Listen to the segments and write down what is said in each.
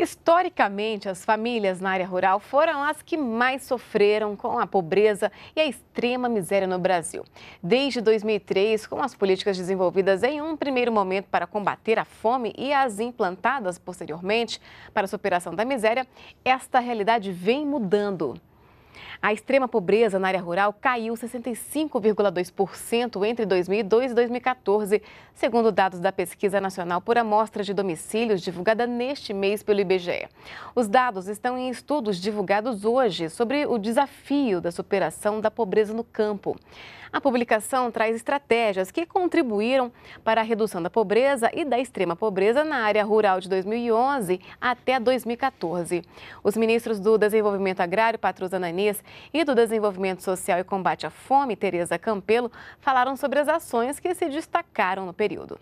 Historicamente, as famílias na área rural foram as que mais sofreram com a pobreza e a extrema miséria no Brasil. Desde 2003, com as políticas desenvolvidas em um primeiro momento para combater a fome e as implantadas posteriormente para a superação da miséria, esta realidade vem mudando. A extrema pobreza na área rural caiu 65,2% entre 2002 e 2014, segundo dados da Pesquisa Nacional por Amostra de Domicílios, divulgada neste mês pelo IBGE. Os dados estão em estudos divulgados hoje sobre o desafio da superação da pobreza no campo. A publicação traz estratégias que contribuíram para a redução da pobreza e da extrema pobreza na área rural de 2011 até 2014. Os ministros do Desenvolvimento Agrário, Patrus Ananias, e do Desenvolvimento Social e Combate à Fome, Tereza Campelo, falaram sobre as ações que se destacaram no período.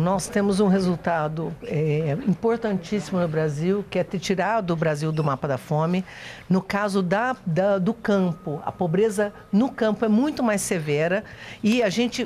Nós temos um resultado é, importantíssimo no Brasil, que é ter tirado o Brasil do mapa da fome. No caso da, da, do campo, a pobreza no campo é muito mais severa e a gente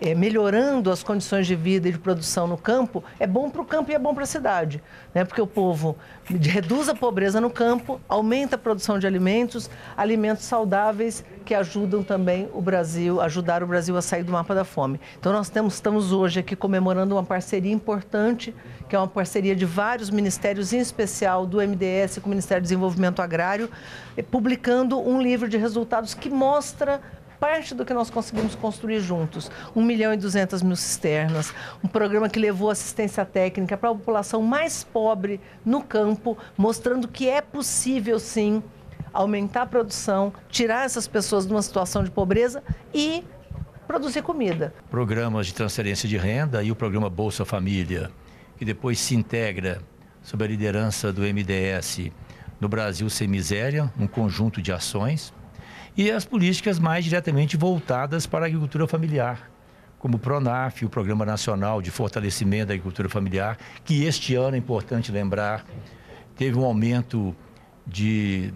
é, melhorando as condições de vida e de produção no campo, é bom para o campo e é bom para a cidade. Né? Porque o povo reduz a pobreza no campo, aumenta a produção de alimentos, alimentos saudáveis que ajudam também o Brasil, ajudar o Brasil a sair do mapa da fome. Então nós temos, estamos hoje aqui comemorando uma parceria importante, que é uma parceria de vários ministérios, em especial do MDS com o Ministério do Desenvolvimento Agrário, eh, publicando um livro de resultados que mostra parte do que nós conseguimos construir juntos. 1 milhão e 200 mil cisternas, um programa que levou assistência técnica para a população mais pobre no campo, mostrando que é possível, sim, aumentar a produção, tirar essas pessoas de uma situação de pobreza e produzir comida. Programas de transferência de renda e o programa Bolsa Família, que depois se integra sob a liderança do MDS no Brasil Sem Miséria, um conjunto de ações e as políticas mais diretamente voltadas para a agricultura familiar, como o PRONAF, o Programa Nacional de Fortalecimento da Agricultura Familiar, que este ano, é importante lembrar, teve um aumento de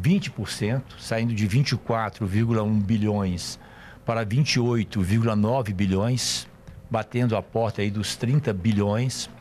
20%, saindo de 24,1 bilhões para 28,9 bilhões, batendo a porta aí dos 30 bilhões.